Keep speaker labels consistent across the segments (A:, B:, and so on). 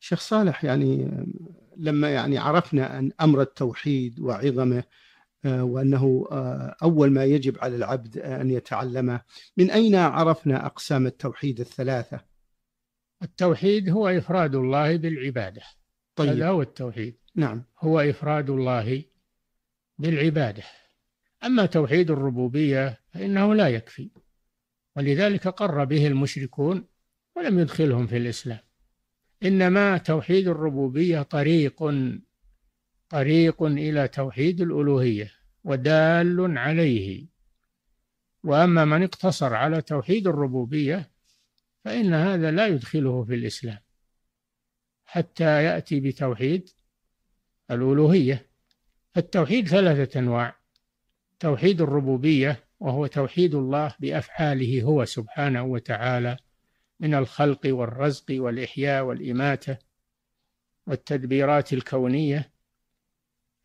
A: شيخ صالح يعني لما يعني عرفنا أن أمر التوحيد وعظمه آه، وأنه آه، أول ما يجب على العبد أن يتعلمه
B: من أين عرفنا
A: أقسام التوحيد الثلاثة؟
B: التوحيد هو إفراد الله بالعبادة طيب هذا هو التوحيد نعم هو إفراد الله بالعبادة أما توحيد الربوبية فإنه لا يكفي ولذلك قر به المشركون ولم يدخلهم في الإسلام إنما توحيد الربوبية طريق طريق إلى توحيد الألوهية ودال عليه وأما من اقتصر على توحيد الربوبية فإن هذا لا يدخله في الإسلام حتى يأتي بتوحيد الألوهية التوحيد ثلاثة أنواع توحيد الربوبية وهو توحيد الله بأفعاله هو سبحانه وتعالى من الخلق والرزق والإحياء والإماتة والتدبيرات الكونية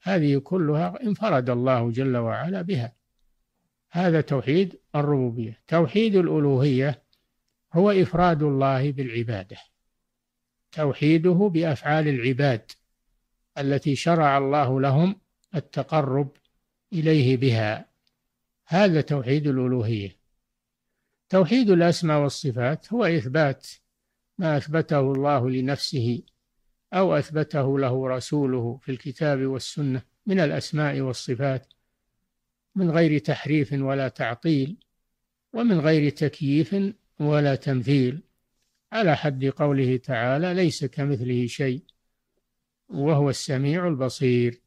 B: هذه كلها انفرد الله جل وعلا بها هذا توحيد الربوبية توحيد الألوهية هو إفراد الله بالعبادة توحيده بأفعال العباد التي شرع الله لهم التقرب إليه بها هذا توحيد الألوهية توحيد الأسماء والصفات هو إثبات ما أثبته الله لنفسه أو أثبته له رسوله في الكتاب والسنة من الأسماء والصفات من غير تحريف ولا تعطيل ومن غير تكييف ولا تمثيل على حد قوله تعالى ليس كمثله شيء وهو السميع البصير